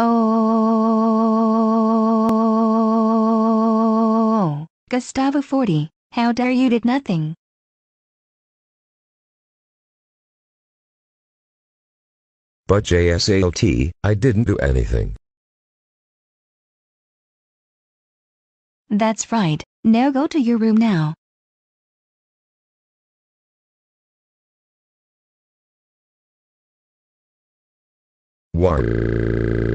Oh, Gustavo 40, how dare you did nothing. But JSALT, I didn't do anything. That's right, now go to your room now. Why?